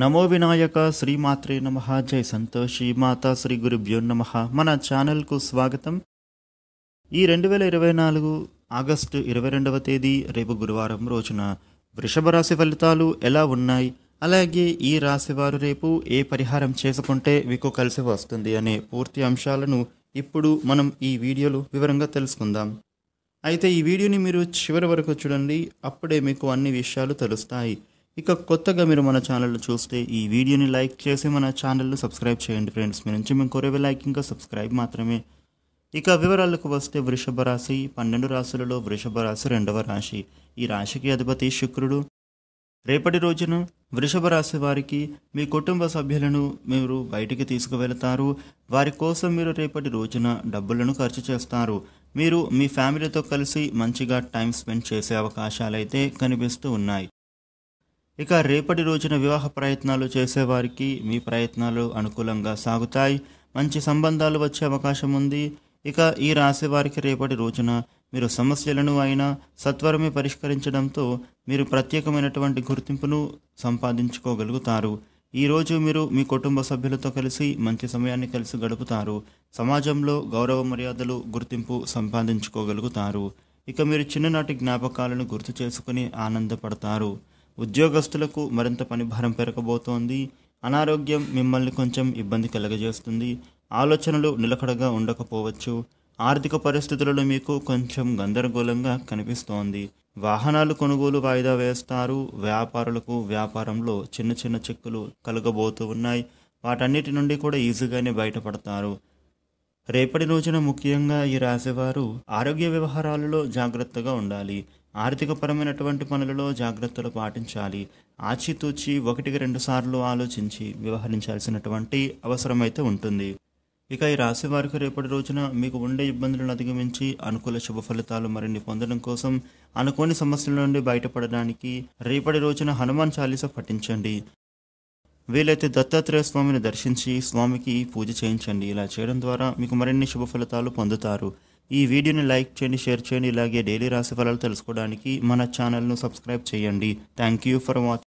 నమో వినాయక శ్రీమాత్రే నమ జై సంతోష్ మాత శ్రీ గురుభ్యో నమ మన ఛానల్కు స్వాగతం ఈ రెండు వేల ఇరవై నాలుగు ఆగస్టు ఇరవై రెండవ తేదీ రేపు గురువారం రోజున వృషభ రాశి ఫలితాలు ఎలా ఉన్నాయి అలాగే ఈ రాశివారు రేపు ఏ పరిహారం చేసుకుంటే మీకు కలిసి వస్తుంది అనే పూర్తి అంశాలను ఇప్పుడు మనం ఈ వీడియోలో వివరంగా తెలుసుకుందాం అయితే ఈ వీడియోని మీరు చివరి వరకు చూడండి అప్పుడే మీకు అన్ని విషయాలు తెలుస్తాయి ఇక కొత్తగా మీరు మన ఛానల్ చూస్తే ఈ వీడియోని లైక్ చేసి మన ఛానల్ను సబ్స్క్రైబ్ చేయండి ఫ్రెండ్స్ మీ నుంచి మేము కోరే లైక్ ఇంకా సబ్స్క్రైబ్ మాత్రమే ఇక వివరాలకు వస్తే వృషభ రాశి పన్నెండు రాశులలో వృషభ రాశి రెండవ రాశి ఈ రాశికి అధిపతి శుక్రుడు రేపటి రోజున వృషభ రాశి వారికి మీ కుటుంబ సభ్యులను మీరు బయటికి తీసుకువెళతారు వారి కోసం మీరు రేపటి రోజున డబ్బులను ఖర్చు చేస్తారు మీరు మీ ఫ్యామిలీతో కలిసి మంచిగా టైం స్పెండ్ చేసే అవకాశాలైతే కనిపిస్తూ ఉన్నాయి ఇక రేపటి రోజున వివాహ ప్రయత్నాలు చేసేవారికి మీ ప్రయత్నాలు అనుకూలంగా సాగుతాయి మంచి సంబంధాలు వచ్చే అవకాశం ఉంది ఇక ఈ రాశి వారికి రేపటి రోజున మీరు సమస్యలను అయినా సత్వరమే పరిష్కరించడంతో మీరు ప్రత్యేకమైనటువంటి గుర్తింపును సంపాదించుకోగలుగుతారు ఈరోజు మీరు మీ కుటుంబ సభ్యులతో కలిసి మంచి సమయాన్ని కలిసి గడుపుతారు సమాజంలో గౌరవ మర్యాదలు గుర్తింపు సంపాదించుకోగలుగుతారు ఇక మీరు చిన్ననాటి జ్ఞాపకాలను గుర్తు చేసుకుని ఆనందపడతారు ఉద్యోగస్తులకు మరింత పనిభారం పెరగబోతోంది అనారోగ్యం మిమ్మల్ని కొంచెం ఇబ్బంది కలగజేస్తుంది ఆలోచనలు నిలకడగా ఉండకపోవచ్చు ఆర్థిక పరిస్థితులలో మీకు కొంచెం గందరగోళంగా కనిపిస్తోంది వాహనాలు కొనుగోలు వాయిదా వేస్తారు వ్యాపారులకు వ్యాపారంలో చిన్న చిన్న చెక్కులు కలగబోతూ ఉన్నాయి వాటన్నిటి నుండి కూడా ఈజీగానే బయటపడతారు రేపటి రోజున ముఖ్యంగా ఈ రాసేవారు ఆరోగ్య వ్యవహారాలలో జాగ్రత్తగా ఉండాలి ఆర్థికపరమైనటువంటి పనులలో జాగ్రత్తలు పాటించాలి ఆచితూచి ఒకటికి రెండుసార్లు ఆలోచించి వ్యవహరించాల్సినటువంటి అవసరమైతే ఉంటుంది ఇక ఈ రాశి వారికి రేపటి రోజున మీకు ఉండే ఇబ్బందులను అధిగమించి అనుకూల శుభ ఫలితాలు మరిన్ని పొందడం కోసం అనుకోని సమస్యల నుండి బయటపడడానికి రేపటి రోజున హనుమాన్ చాలీస పఠించండి వీలైతే దత్తాత్రేయ స్వామిని దర్శించి స్వామికి పూజ చేయించండి ఇలా చేయడం ద్వారా మీకు మరిన్ని శుభ ఫలితాలు పొందుతారు ఈ వీడియోని లైక్ చేయండి షేర్ చేయండి ఇలాగే డైలీ రాశి ఫలాలు తెలుసుకోవడానికి మన ఛానల్ను సబ్స్క్రైబ్ చేయండి థ్యాంక్ యూ ఫర్ వాచింగ్